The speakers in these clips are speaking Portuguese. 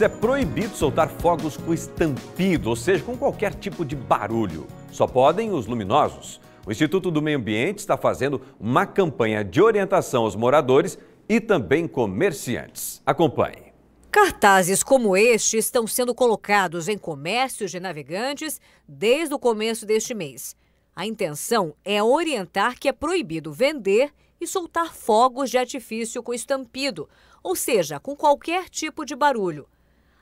É proibido soltar fogos com estampido, ou seja, com qualquer tipo de barulho. Só podem os luminosos. O Instituto do Meio Ambiente está fazendo uma campanha de orientação aos moradores e também comerciantes. Acompanhe. Cartazes como este estão sendo colocados em comércios de navegantes desde o começo deste mês. A intenção é orientar que é proibido vender e soltar fogos de artifício com estampido, ou seja, com qualquer tipo de barulho.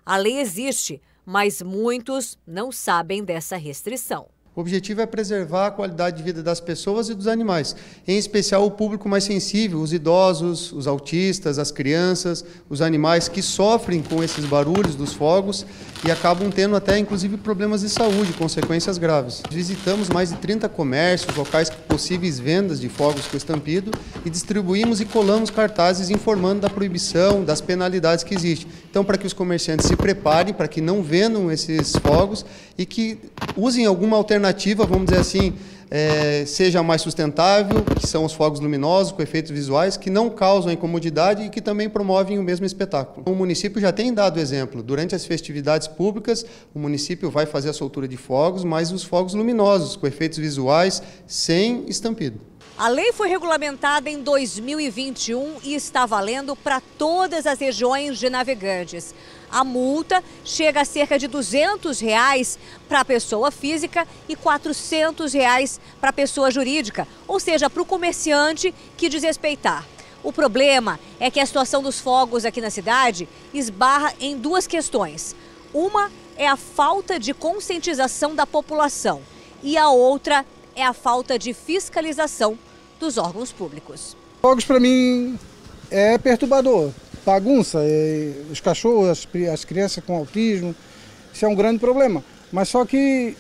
A lei existe, mas muitos não sabem dessa restrição. O objetivo é preservar a qualidade de vida das pessoas e dos animais, em especial o público mais sensível, os idosos, os autistas, as crianças, os animais que sofrem com esses barulhos dos fogos e acabam tendo até inclusive problemas de saúde, consequências graves. Visitamos mais de 30 comércios, locais com possíveis vendas de fogos com estampido e distribuímos e colamos cartazes informando da proibição, das penalidades que existem. Então, para que os comerciantes se preparem, para que não vendam esses fogos e que usem alguma alternativa, vamos dizer assim, é, seja mais sustentável, que são os fogos luminosos com efeitos visuais que não causam incomodidade e que também promovem o mesmo espetáculo. O município já tem dado exemplo. Durante as festividades públicas, o município vai fazer a soltura de fogos, mas os fogos luminosos com efeitos visuais sem estampido. A lei foi regulamentada em 2021 e está valendo para todas as regiões de navegantes. A multa chega a cerca de R$ 200 reais para a pessoa física e R$ 400 reais para a pessoa jurídica, ou seja, para o comerciante que desrespeitar. O problema é que a situação dos fogos aqui na cidade esbarra em duas questões. Uma é a falta de conscientização da população e a outra é a falta de fiscalização dos órgãos públicos. Fogos para mim é perturbador, bagunça, é, os cachorros, as, as crianças com autismo, isso é um grande problema. Mas só que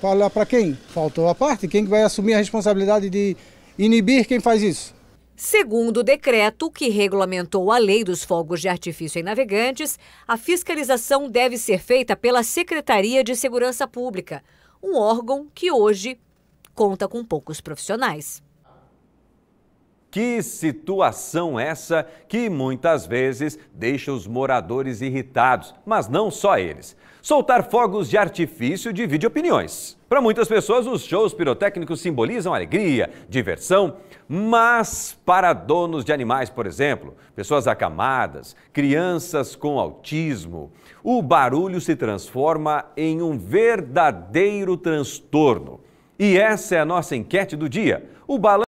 falar para quem? Faltou a parte, quem vai assumir a responsabilidade de inibir quem faz isso? Segundo o decreto que regulamentou a lei dos fogos de artifício em navegantes, a fiscalização deve ser feita pela Secretaria de Segurança Pública, um órgão que hoje conta com poucos profissionais. Que situação essa que muitas vezes deixa os moradores irritados, mas não só eles. Soltar fogos de artifício divide opiniões. Para muitas pessoas, os shows pirotécnicos simbolizam alegria, diversão, mas para donos de animais, por exemplo, pessoas acamadas, crianças com autismo, o barulho se transforma em um verdadeiro transtorno. E essa é a nossa enquete do dia. O balanço